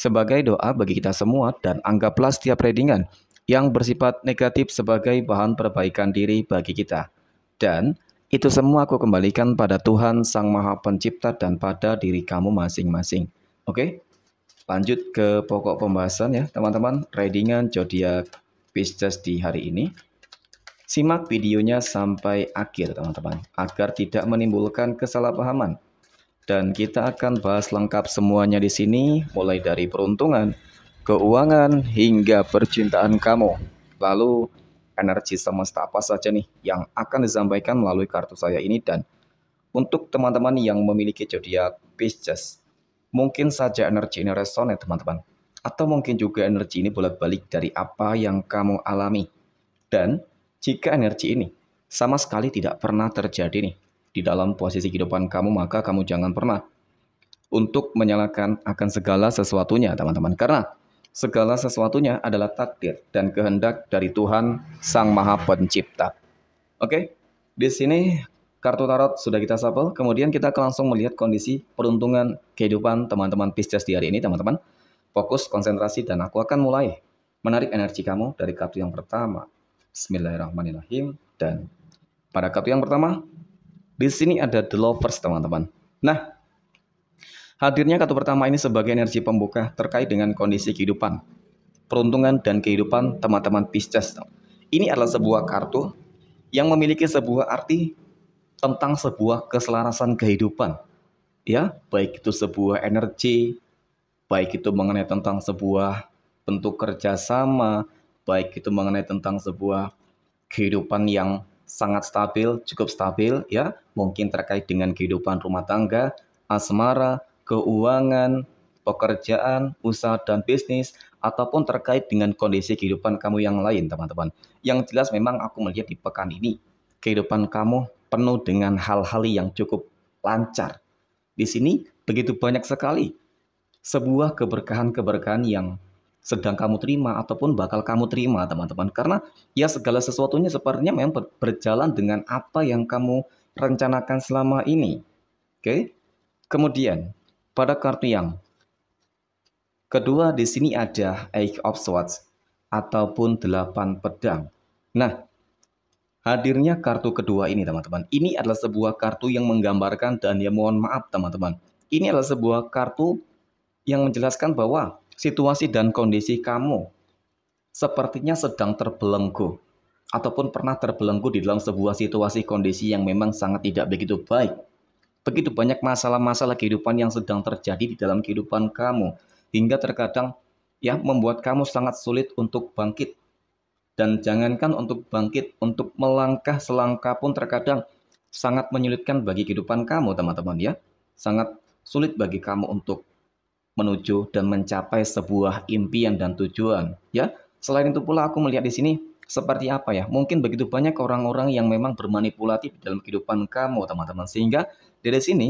sebagai doa bagi kita semua dan anggaplah setiap readingan yang bersifat negatif sebagai bahan perbaikan diri bagi kita. Dan itu semua aku kembalikan pada Tuhan Sang Maha Pencipta dan pada diri kamu masing-masing. Oke, lanjut ke pokok pembahasan ya teman-teman. Readingan zodiak Pisces di hari ini. Simak videonya sampai akhir teman-teman, agar tidak menimbulkan kesalahpahaman dan kita akan bahas lengkap semuanya di sini mulai dari peruntungan, keuangan hingga percintaan kamu. Lalu energi semesta apa saja nih yang akan disampaikan melalui kartu saya ini dan untuk teman-teman yang memiliki zodiak Pisces, mungkin saja energi ini resonan teman-teman. Atau mungkin juga energi ini bolak-balik dari apa yang kamu alami. Dan jika energi ini sama sekali tidak pernah terjadi nih di dalam posisi kehidupan kamu, maka kamu jangan pernah untuk menyalahkan akan segala sesuatunya, teman-teman. Karena segala sesuatunya adalah takdir dan kehendak dari Tuhan Sang Maha Pencipta. Oke, di sini kartu tarot sudah kita sapel. Kemudian kita akan langsung melihat kondisi peruntungan kehidupan teman-teman Pisces di hari ini, teman-teman. Fokus, konsentrasi, dan aku akan mulai menarik energi kamu dari kartu yang pertama. Bismillahirrahmanirrahim. Dan pada kartu yang pertama, di sini ada the lovers teman-teman. Nah, hadirnya kartu pertama ini sebagai energi pembuka terkait dengan kondisi kehidupan, peruntungan dan kehidupan teman-teman Pisces. Ini adalah sebuah kartu yang memiliki sebuah arti tentang sebuah keselarasan kehidupan. Ya, baik itu sebuah energi, baik itu mengenai tentang sebuah bentuk kerjasama, baik itu mengenai tentang sebuah kehidupan yang sangat stabil, cukup stabil ya, mungkin terkait dengan kehidupan rumah tangga, asmara, keuangan, pekerjaan, usaha dan bisnis ataupun terkait dengan kondisi kehidupan kamu yang lain, teman-teman. Yang jelas memang aku melihat di pekan ini kehidupan kamu penuh dengan hal-hal yang cukup lancar. Di sini begitu banyak sekali sebuah keberkahan-keberkahan yang sedang kamu terima ataupun bakal kamu terima teman-teman karena ya segala sesuatunya sepertinya memang berjalan dengan apa yang kamu rencanakan selama ini oke kemudian pada kartu yang kedua di sini ada eight of swords ataupun delapan pedang nah hadirnya kartu kedua ini teman-teman ini adalah sebuah kartu yang menggambarkan dan ya mohon maaf teman-teman ini adalah sebuah kartu yang menjelaskan bahwa situasi dan kondisi kamu sepertinya sedang terbelenggu ataupun pernah terbelenggu di dalam sebuah situasi kondisi yang memang sangat tidak begitu baik. Begitu banyak masalah-masalah kehidupan yang sedang terjadi di dalam kehidupan kamu hingga terkadang ya membuat kamu sangat sulit untuk bangkit. Dan jangankan untuk bangkit, untuk melangkah selangkah pun terkadang sangat menyulitkan bagi kehidupan kamu, teman-teman ya. Sangat sulit bagi kamu untuk menuju dan mencapai sebuah impian dan tujuan ya selain itu pula aku melihat di sini seperti apa ya mungkin begitu banyak orang-orang yang memang bermanipulatif dalam kehidupan kamu teman-teman sehingga dari sini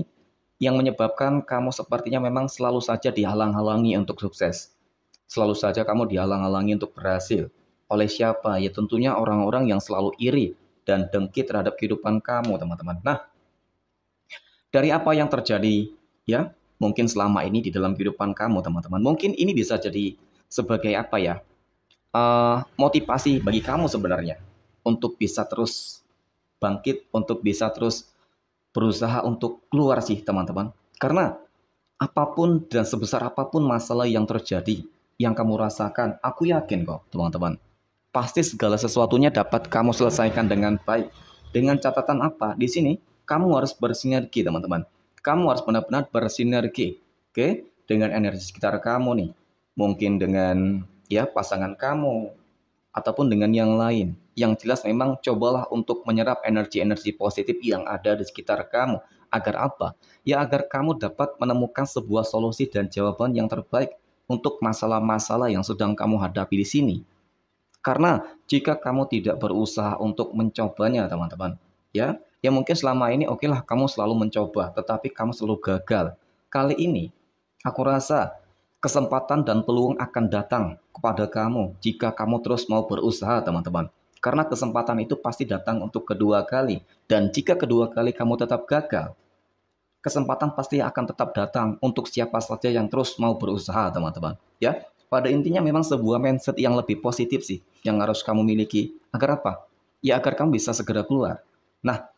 yang menyebabkan kamu sepertinya memang selalu saja dihalang-halangi untuk sukses selalu saja kamu dihalang-halangi untuk berhasil oleh siapa ya tentunya orang-orang yang selalu iri dan dengki terhadap kehidupan kamu teman-teman nah dari apa yang terjadi ya mungkin selama ini di dalam kehidupan kamu teman-teman. Mungkin ini bisa jadi sebagai apa ya uh, motivasi bagi kamu sebenarnya untuk bisa terus bangkit, untuk bisa terus berusaha untuk keluar sih teman-teman. Karena apapun dan sebesar apapun masalah yang terjadi, yang kamu rasakan, aku yakin kok teman-teman. Pasti segala sesuatunya dapat kamu selesaikan dengan baik. Dengan catatan apa? Di sini kamu harus bersinergi teman-teman kamu harus benar-benar bersinergi, oke, okay? dengan energi sekitar kamu nih. Mungkin dengan ya pasangan kamu ataupun dengan yang lain. Yang jelas memang cobalah untuk menyerap energi-energi positif yang ada di sekitar kamu. Agar apa? Ya agar kamu dapat menemukan sebuah solusi dan jawaban yang terbaik untuk masalah-masalah yang sedang kamu hadapi di sini. Karena jika kamu tidak berusaha untuk mencobanya, teman-teman, ya Ya mungkin selama ini oke okay lah kamu selalu mencoba, tetapi kamu selalu gagal. Kali ini, aku rasa kesempatan dan peluang akan datang kepada kamu jika kamu terus mau berusaha, teman-teman. Karena kesempatan itu pasti datang untuk kedua kali. Dan jika kedua kali kamu tetap gagal, kesempatan pasti akan tetap datang untuk siapa saja yang terus mau berusaha, teman-teman. Ya, pada intinya memang sebuah mindset yang lebih positif sih yang harus kamu miliki. Agar apa? Ya agar kamu bisa segera keluar. Nah,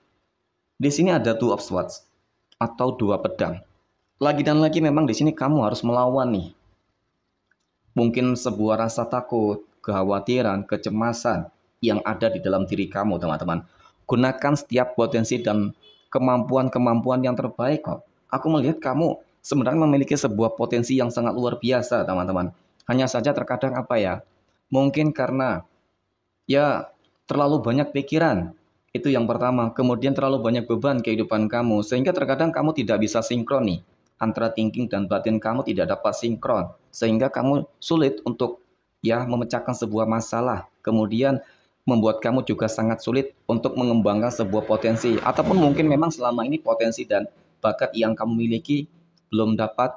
di sini ada two of swords atau dua pedang. Lagi dan lagi memang di sini kamu harus melawan nih. Mungkin sebuah rasa takut, kekhawatiran, kecemasan yang ada di dalam diri kamu, teman-teman. Gunakan setiap potensi dan kemampuan-kemampuan yang terbaik kok. Aku melihat kamu sebenarnya memiliki sebuah potensi yang sangat luar biasa, teman-teman. Hanya saja terkadang apa ya? Mungkin karena ya terlalu banyak pikiran, itu yang pertama. Kemudian terlalu banyak beban kehidupan kamu sehingga terkadang kamu tidak bisa sinkron nih. Antara thinking dan batin kamu tidak dapat sinkron sehingga kamu sulit untuk ya memecahkan sebuah masalah. Kemudian membuat kamu juga sangat sulit untuk mengembangkan sebuah potensi ataupun mungkin memang selama ini potensi dan bakat yang kamu miliki belum dapat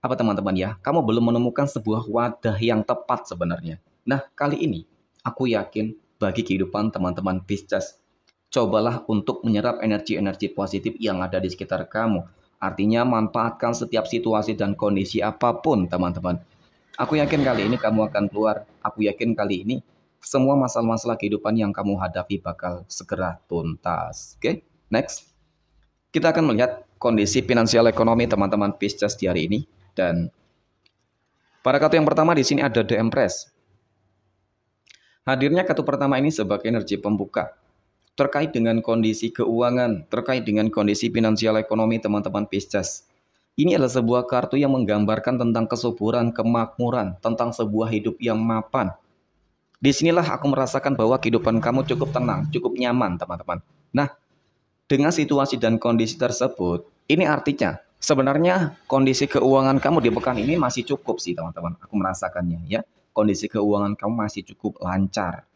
apa teman-teman ya kamu belum menemukan sebuah wadah yang tepat sebenarnya nah kali ini aku yakin bagi kehidupan teman-teman bisnis Cobalah untuk menyerap energi-energi positif yang ada di sekitar kamu. Artinya manfaatkan setiap situasi dan kondisi apapun, teman-teman. Aku yakin kali ini kamu akan keluar. Aku yakin kali ini semua masalah-masalah kehidupan yang kamu hadapi bakal segera tuntas. Oke, okay? next. Kita akan melihat kondisi finansial ekonomi teman-teman Pisces di hari ini dan pada kartu yang pertama di sini ada The Empress. Hadirnya kartu pertama ini sebagai energi pembuka terkait dengan kondisi keuangan, terkait dengan kondisi finansial ekonomi teman-teman Pisces. Ini adalah sebuah kartu yang menggambarkan tentang kesuburan, kemakmuran, tentang sebuah hidup yang mapan. Disinilah aku merasakan bahwa kehidupan kamu cukup tenang, cukup nyaman, teman-teman. Nah, dengan situasi dan kondisi tersebut, ini artinya sebenarnya kondisi keuangan kamu di pekan ini masih cukup sih, teman-teman. Aku merasakannya ya. Kondisi keuangan kamu masih cukup lancar.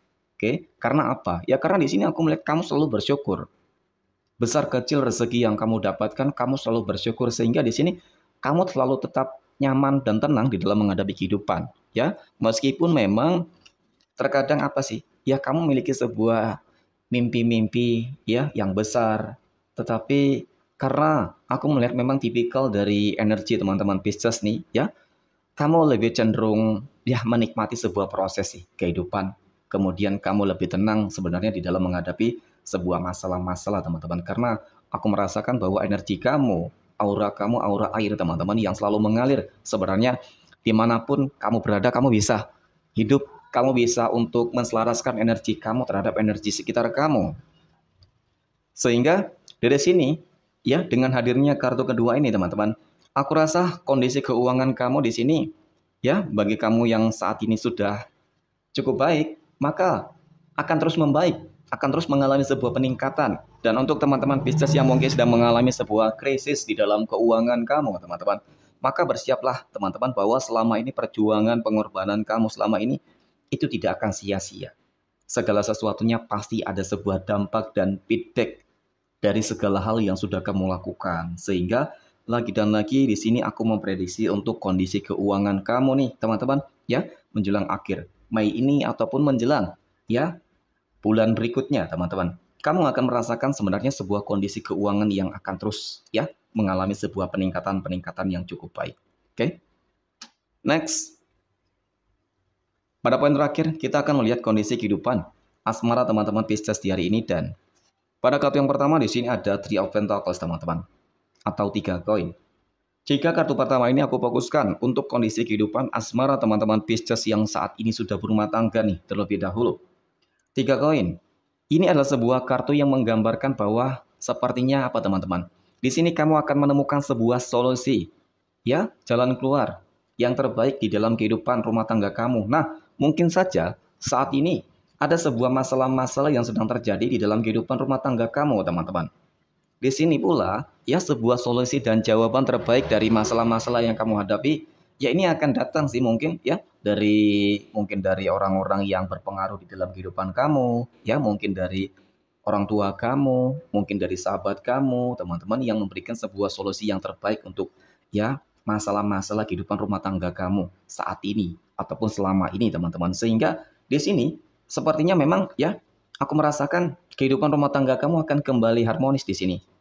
Oke, karena apa? Ya karena di sini aku melihat kamu selalu bersyukur. Besar kecil rezeki yang kamu dapatkan, kamu selalu bersyukur sehingga di sini kamu selalu tetap nyaman dan tenang di dalam menghadapi kehidupan, ya. Meskipun memang terkadang apa sih? Ya kamu memiliki sebuah mimpi-mimpi ya yang besar, tetapi karena aku melihat memang tipikal dari energi teman-teman Pisces nih, ya. Kamu lebih cenderung ya menikmati sebuah proses sih kehidupan kemudian kamu lebih tenang sebenarnya di dalam menghadapi sebuah masalah-masalah teman-teman karena aku merasakan bahwa energi kamu aura kamu aura air teman-teman yang selalu mengalir sebenarnya dimanapun kamu berada kamu bisa hidup kamu bisa untuk menselaraskan energi kamu terhadap energi sekitar kamu sehingga dari sini ya dengan hadirnya kartu kedua ini teman-teman aku rasa kondisi keuangan kamu di sini ya bagi kamu yang saat ini sudah cukup baik maka akan terus membaik, akan terus mengalami sebuah peningkatan. Dan untuk teman-teman bisnis yang mungkin sedang mengalami sebuah krisis di dalam keuangan kamu, teman-teman, maka bersiaplah teman-teman bahwa selama ini perjuangan pengorbanan kamu selama ini itu tidak akan sia-sia. Segala sesuatunya pasti ada sebuah dampak dan feedback dari segala hal yang sudah kamu lakukan. Sehingga lagi dan lagi di sini aku memprediksi untuk kondisi keuangan kamu nih, teman-teman, ya, menjelang akhir Mei ini ataupun menjelang ya bulan berikutnya, teman-teman. Kamu akan merasakan sebenarnya sebuah kondisi keuangan yang akan terus ya mengalami sebuah peningkatan-peningkatan yang cukup baik. Oke. Okay? Next. Pada poin terakhir, kita akan melihat kondisi kehidupan asmara teman-teman Pisces di hari ini dan pada kartu yang pertama di sini ada Three of Pentacles, teman-teman. Atau tiga koin. Jika kartu pertama ini aku fokuskan untuk kondisi kehidupan asmara teman-teman Pisces yang saat ini sudah berumah tangga nih terlebih dahulu. Tiga koin. Ini adalah sebuah kartu yang menggambarkan bahwa sepertinya apa teman-teman? Di sini kamu akan menemukan sebuah solusi. Ya, jalan keluar yang terbaik di dalam kehidupan rumah tangga kamu. Nah, mungkin saja saat ini ada sebuah masalah-masalah yang sedang terjadi di dalam kehidupan rumah tangga kamu, teman-teman. Di sini pula, ya sebuah solusi dan jawaban terbaik dari masalah-masalah yang kamu hadapi, ya ini akan datang sih mungkin ya dari mungkin dari orang-orang yang berpengaruh di dalam kehidupan kamu, ya mungkin dari orang tua kamu, mungkin dari sahabat kamu, teman-teman yang memberikan sebuah solusi yang terbaik untuk ya masalah-masalah kehidupan rumah tangga kamu saat ini ataupun selama ini teman-teman. Sehingga di sini sepertinya memang ya aku merasakan kehidupan rumah tangga kamu akan kembali harmonis di sini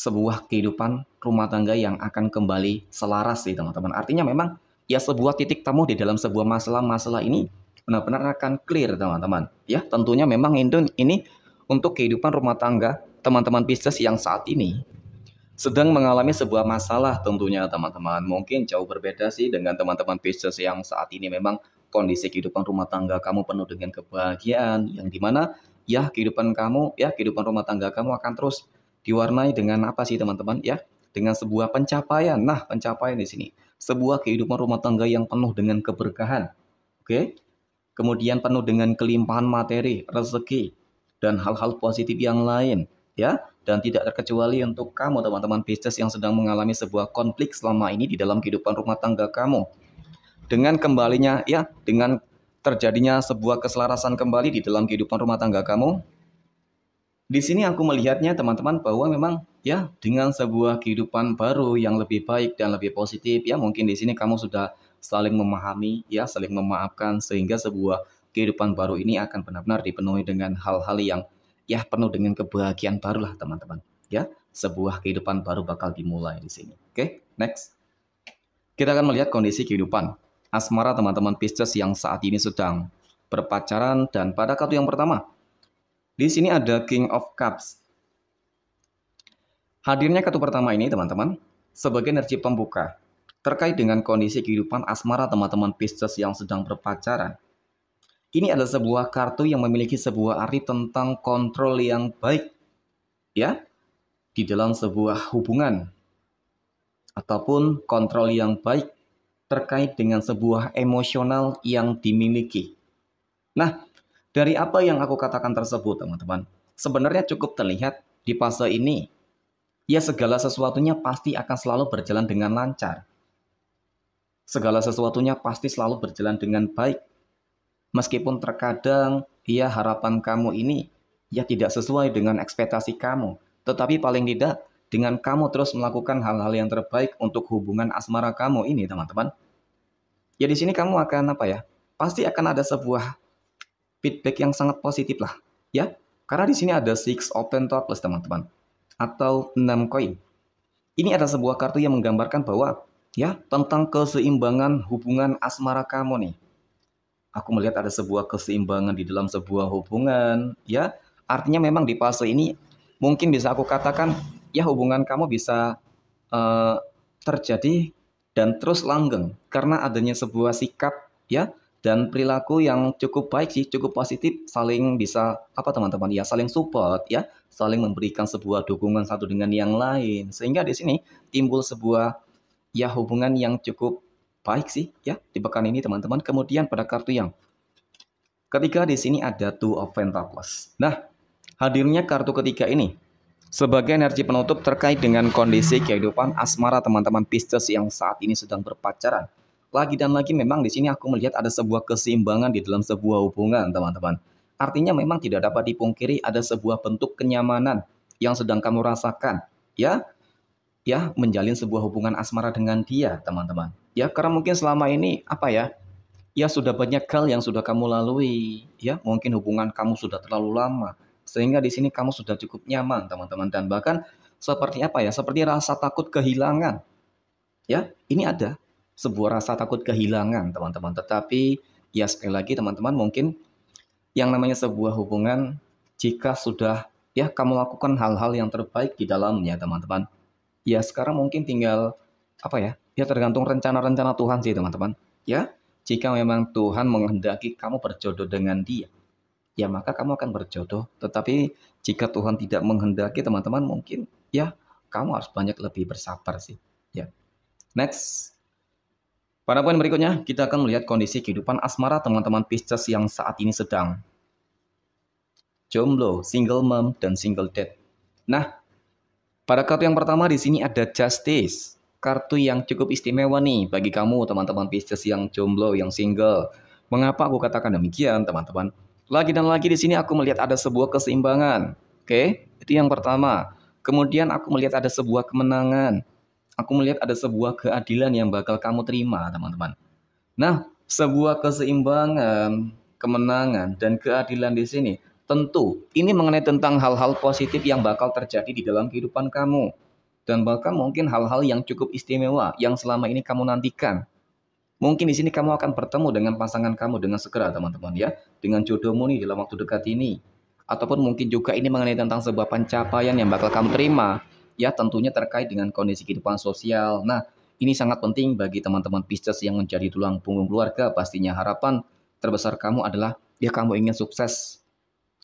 sebuah kehidupan rumah tangga yang akan kembali selaras sih teman-teman. Artinya memang ya sebuah titik temu di dalam sebuah masalah-masalah ini benar-benar akan clear teman-teman. Ya tentunya memang ini untuk kehidupan rumah tangga teman-teman bisnis yang saat ini sedang mengalami sebuah masalah tentunya teman-teman. Mungkin jauh berbeda sih dengan teman-teman bisnis yang saat ini memang kondisi kehidupan rumah tangga kamu penuh dengan kebahagiaan yang dimana ya kehidupan kamu ya kehidupan rumah tangga kamu akan terus diwarnai dengan apa sih teman-teman ya? Dengan sebuah pencapaian. Nah, pencapaian di sini. Sebuah kehidupan rumah tangga yang penuh dengan keberkahan. Oke? Kemudian penuh dengan kelimpahan materi, rezeki, dan hal-hal positif yang lain, ya. Dan tidak terkecuali untuk kamu teman-teman bisnis yang sedang mengalami sebuah konflik selama ini di dalam kehidupan rumah tangga kamu. Dengan kembalinya ya, dengan terjadinya sebuah keselarasan kembali di dalam kehidupan rumah tangga kamu, di sini aku melihatnya teman-teman bahwa memang ya dengan sebuah kehidupan baru yang lebih baik dan lebih positif ya mungkin di sini kamu sudah saling memahami ya saling memaafkan sehingga sebuah kehidupan baru ini akan benar-benar dipenuhi dengan hal-hal yang ya penuh dengan kebahagiaan barulah teman-teman ya sebuah kehidupan baru bakal dimulai di sini. Oke, okay, next. Kita akan melihat kondisi kehidupan. Asmara teman-teman Pisces yang saat ini sedang berpacaran dan pada kartu yang pertama, di sini ada King of Cups. Hadirnya kartu pertama ini, teman-teman, sebagai energi pembuka terkait dengan kondisi kehidupan asmara teman-teman Pisces yang sedang berpacaran. Ini adalah sebuah kartu yang memiliki sebuah arti tentang kontrol yang baik, ya, di dalam sebuah hubungan ataupun kontrol yang baik terkait dengan sebuah emosional yang dimiliki. Nah, dari apa yang aku katakan tersebut, teman-teman, sebenarnya cukup terlihat di fase ini. Ya segala sesuatunya pasti akan selalu berjalan dengan lancar. Segala sesuatunya pasti selalu berjalan dengan baik. Meskipun terkadang ya harapan kamu ini ya tidak sesuai dengan ekspektasi kamu, tetapi paling tidak dengan kamu terus melakukan hal-hal yang terbaik untuk hubungan asmara kamu ini, teman-teman. Ya di sini kamu akan apa ya? Pasti akan ada sebuah feedback yang sangat positif lah, ya. Karena di sini ada six of pentacles, teman-teman, atau 6 koin. Ini ada sebuah kartu yang menggambarkan bahwa ya tentang keseimbangan hubungan asmara kamu nih. Aku melihat ada sebuah keseimbangan di dalam sebuah hubungan, ya. Artinya memang di fase ini mungkin bisa aku katakan ya hubungan kamu bisa uh, terjadi dan terus langgeng karena adanya sebuah sikap ya dan perilaku yang cukup baik sih, cukup positif, saling bisa apa teman-teman ya, saling support ya, saling memberikan sebuah dukungan satu dengan yang lain. Sehingga di sini timbul sebuah ya hubungan yang cukup baik sih ya di pekan ini teman-teman. Kemudian pada kartu yang ketiga di sini ada Two of Pentacles. Nah, hadirnya kartu ketiga ini sebagai energi penutup terkait dengan kondisi kehidupan asmara teman-teman Pisces yang saat ini sedang berpacaran lagi dan lagi memang di sini aku melihat ada sebuah keseimbangan di dalam sebuah hubungan, teman-teman. Artinya memang tidak dapat dipungkiri ada sebuah bentuk kenyamanan yang sedang kamu rasakan, ya. Ya, menjalin sebuah hubungan asmara dengan dia, teman-teman. Ya, karena mungkin selama ini apa ya? Ya sudah banyak hal yang sudah kamu lalui, ya. Mungkin hubungan kamu sudah terlalu lama sehingga di sini kamu sudah cukup nyaman, teman-teman. Dan bahkan seperti apa ya? Seperti rasa takut kehilangan. Ya, ini ada sebuah rasa takut kehilangan, teman-teman. Tetapi ya sekali lagi teman-teman mungkin yang namanya sebuah hubungan jika sudah ya kamu lakukan hal-hal yang terbaik di dalamnya, teman-teman. Ya sekarang mungkin tinggal apa ya? Ya tergantung rencana-rencana Tuhan sih, teman-teman. Ya, jika memang Tuhan menghendaki kamu berjodoh dengan dia, ya maka kamu akan berjodoh. Tetapi jika Tuhan tidak menghendaki teman-teman mungkin ya kamu harus banyak lebih bersabar sih. Ya. Next, pada poin berikutnya, kita akan melihat kondisi kehidupan asmara teman-teman Pisces yang saat ini sedang jomblo, single mom, dan single dad. Nah, pada kartu yang pertama di sini ada Justice. Kartu yang cukup istimewa nih bagi kamu teman-teman Pisces yang jomblo, yang single. Mengapa aku katakan demikian, teman-teman? Lagi dan lagi di sini aku melihat ada sebuah keseimbangan. Oke, itu yang pertama. Kemudian aku melihat ada sebuah kemenangan aku melihat ada sebuah keadilan yang bakal kamu terima, teman-teman. Nah, sebuah keseimbangan, kemenangan, dan keadilan di sini tentu ini mengenai tentang hal-hal positif yang bakal terjadi di dalam kehidupan kamu. Dan bahkan mungkin hal-hal yang cukup istimewa yang selama ini kamu nantikan. Mungkin di sini kamu akan bertemu dengan pasangan kamu dengan segera teman-teman ya. Dengan jodohmu nih dalam waktu dekat ini. Ataupun mungkin juga ini mengenai tentang sebuah pencapaian yang bakal kamu terima ya tentunya terkait dengan kondisi kehidupan sosial. Nah, ini sangat penting bagi teman-teman Pisces yang menjadi tulang punggung keluarga. Pastinya harapan terbesar kamu adalah ya kamu ingin sukses.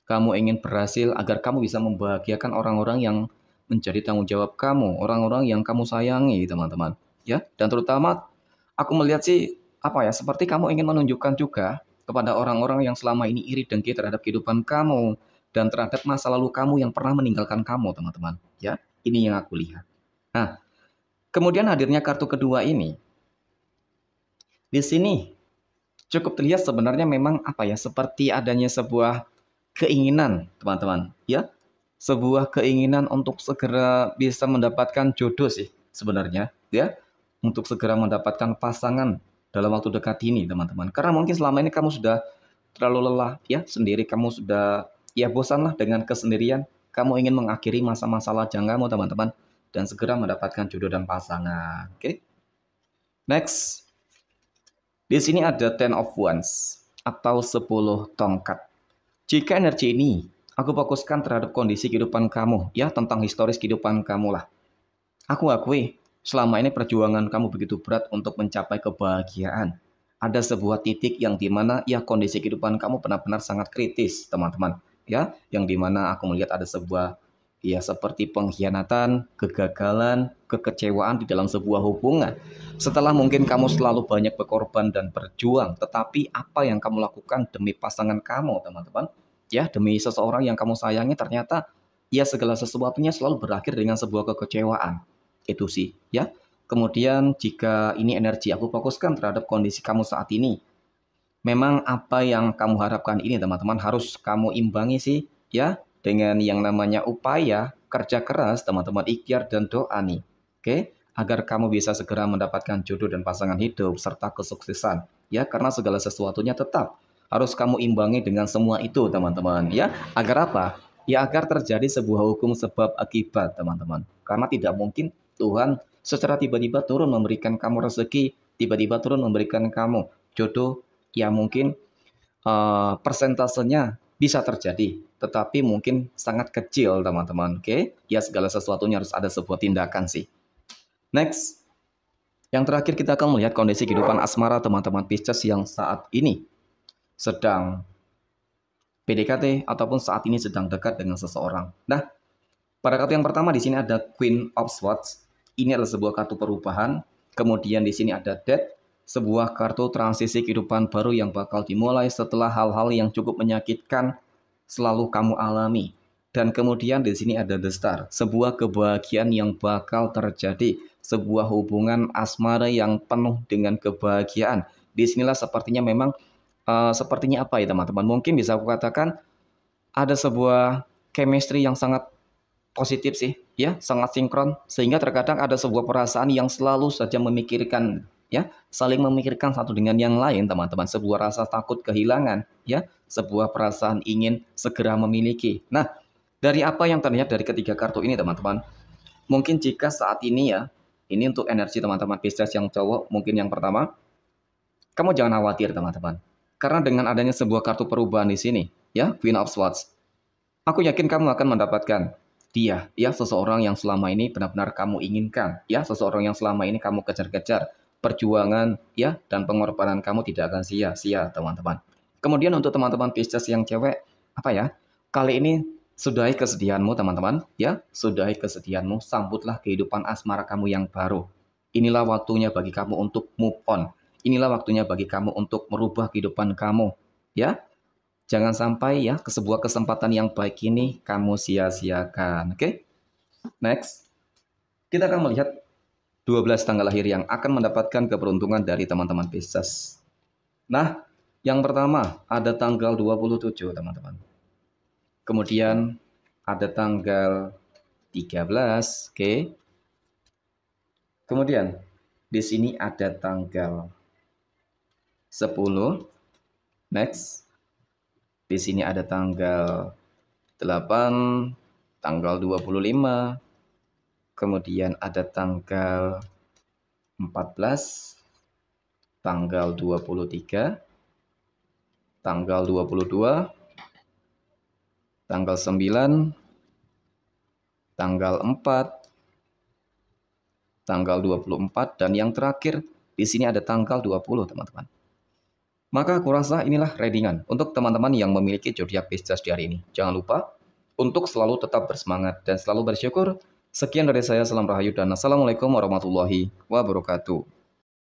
Kamu ingin berhasil agar kamu bisa membahagiakan orang-orang yang menjadi tanggung jawab kamu, orang-orang yang kamu sayangi, teman-teman. Ya, dan terutama aku melihat sih apa ya, seperti kamu ingin menunjukkan juga kepada orang-orang yang selama ini iri dengki terhadap kehidupan kamu dan terhadap masa lalu kamu yang pernah meninggalkan kamu, teman-teman, ya. Ini yang aku lihat. Nah, kemudian hadirnya kartu kedua ini. Di sini cukup terlihat sebenarnya memang apa ya seperti adanya sebuah keinginan teman-teman ya sebuah keinginan untuk segera bisa mendapatkan jodoh sih sebenarnya ya untuk segera mendapatkan pasangan dalam waktu dekat ini teman-teman karena mungkin selama ini kamu sudah terlalu lelah ya sendiri kamu sudah ya bosanlah dengan kesendirian kamu ingin mengakhiri masa-masa lajang kamu, teman-teman dan segera mendapatkan jodoh dan pasangan. Oke. Okay? Next. Di sini ada ten of wands atau sepuluh tongkat. Jika energi ini aku fokuskan terhadap kondisi kehidupan kamu, ya tentang historis kehidupan kamu lah. Aku akui, selama ini perjuangan kamu begitu berat untuk mencapai kebahagiaan. Ada sebuah titik yang dimana ya kondisi kehidupan kamu benar-benar sangat kritis, teman-teman ya yang dimana aku melihat ada sebuah ya seperti pengkhianatan, kegagalan, kekecewaan di dalam sebuah hubungan. Setelah mungkin kamu selalu banyak berkorban dan berjuang, tetapi apa yang kamu lakukan demi pasangan kamu, teman-teman? Ya, demi seseorang yang kamu sayangi ternyata ya segala sesuatunya selalu berakhir dengan sebuah kekecewaan. Itu sih, ya. Kemudian jika ini energi aku fokuskan terhadap kondisi kamu saat ini, memang apa yang kamu harapkan ini teman-teman harus kamu imbangi sih ya dengan yang namanya upaya kerja keras teman-teman ikhtiar dan doa nih. Oke, agar kamu bisa segera mendapatkan jodoh dan pasangan hidup serta kesuksesan ya karena segala sesuatunya tetap harus kamu imbangi dengan semua itu teman-teman ya agar apa ya agar terjadi sebuah hukum sebab akibat teman-teman karena tidak mungkin Tuhan secara tiba-tiba turun memberikan kamu rezeki tiba-tiba turun memberikan kamu jodoh ya mungkin uh, persentasenya bisa terjadi, tetapi mungkin sangat kecil, teman-teman. Oke, okay? ya segala sesuatunya harus ada sebuah tindakan sih. Next, yang terakhir kita akan melihat kondisi kehidupan asmara teman-teman Pisces yang saat ini sedang PDKT ataupun saat ini sedang dekat dengan seseorang. Nah, pada kartu yang pertama di sini ada Queen of Swords. Ini adalah sebuah kartu perubahan. Kemudian di sini ada Death sebuah kartu transisi kehidupan baru yang bakal dimulai setelah hal-hal yang cukup menyakitkan selalu kamu alami. Dan kemudian di sini ada The Star, sebuah kebahagiaan yang bakal terjadi, sebuah hubungan asmara yang penuh dengan kebahagiaan. Di sinilah sepertinya memang uh, sepertinya apa ya teman-teman? Mungkin bisa aku katakan ada sebuah chemistry yang sangat positif sih, ya, sangat sinkron sehingga terkadang ada sebuah perasaan yang selalu saja memikirkan ya saling memikirkan satu dengan yang lain teman-teman sebuah rasa takut kehilangan ya sebuah perasaan ingin segera memiliki nah dari apa yang terlihat dari ketiga kartu ini teman-teman mungkin jika saat ini ya ini untuk energi teman-teman Pisces yang cowok mungkin yang pertama kamu jangan khawatir teman-teman karena dengan adanya sebuah kartu perubahan di sini ya Queen of Swords aku yakin kamu akan mendapatkan dia ya seseorang yang selama ini benar-benar kamu inginkan ya seseorang yang selama ini kamu kejar-kejar perjuangan ya dan pengorbanan kamu tidak akan sia-sia teman-teman. Kemudian untuk teman-teman Pisces yang cewek apa ya? Kali ini sudahi kesedihanmu teman-teman ya, sudahi kesedihanmu, sambutlah kehidupan asmara kamu yang baru. Inilah waktunya bagi kamu untuk move on. Inilah waktunya bagi kamu untuk merubah kehidupan kamu ya. Jangan sampai ya ke sebuah kesempatan yang baik ini kamu sia-siakan, oke? Okay? Next. Kita akan melihat 12 tanggal lahir yang akan mendapatkan keberuntungan dari teman-teman Pisces. Nah, yang pertama ada tanggal 27, teman-teman. Kemudian ada tanggal 13, oke. Okay. Kemudian di sini ada tanggal 10. Next. Di sini ada tanggal 8, tanggal 25, kemudian ada tanggal 14, tanggal 23, tanggal 22, tanggal 9, tanggal 4, tanggal 24, dan yang terakhir di sini ada tanggal 20, teman-teman. Maka aku rasa inilah readingan untuk teman-teman yang memiliki zodiak Pisces di hari ini. Jangan lupa untuk selalu tetap bersemangat dan selalu bersyukur Sekian dari saya, salam rahayu dan assalamualaikum warahmatullahi wabarakatuh.